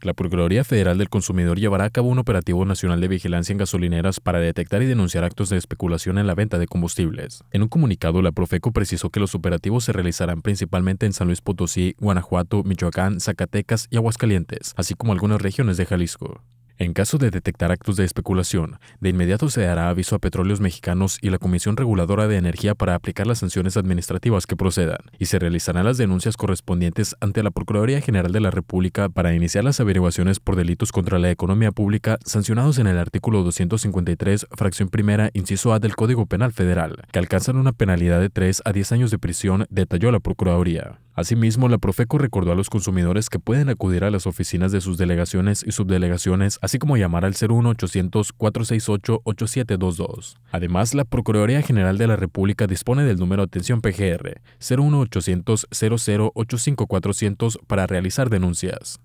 La Procuraduría Federal del Consumidor llevará a cabo un operativo nacional de vigilancia en gasolineras para detectar y denunciar actos de especulación en la venta de combustibles. En un comunicado, la Profeco precisó que los operativos se realizarán principalmente en San Luis Potosí, Guanajuato, Michoacán, Zacatecas y Aguascalientes, así como algunas regiones de Jalisco. En caso de detectar actos de especulación, de inmediato se dará aviso a Petróleos Mexicanos y la Comisión Reguladora de Energía para aplicar las sanciones administrativas que procedan, y se realizarán las denuncias correspondientes ante la Procuraduría General de la República para iniciar las averiguaciones por delitos contra la economía pública sancionados en el artículo 253, fracción primera, inciso A del Código Penal Federal, que alcanzan una penalidad de 3 a 10 años de prisión, detalló la Procuraduría. Asimismo, la Profeco recordó a los consumidores que pueden acudir a las oficinas de sus delegaciones y subdelegaciones, así como llamar al 01800-468-8722. Además, la Procuraduría General de la República dispone del número de atención PGR 01800 800 para realizar denuncias.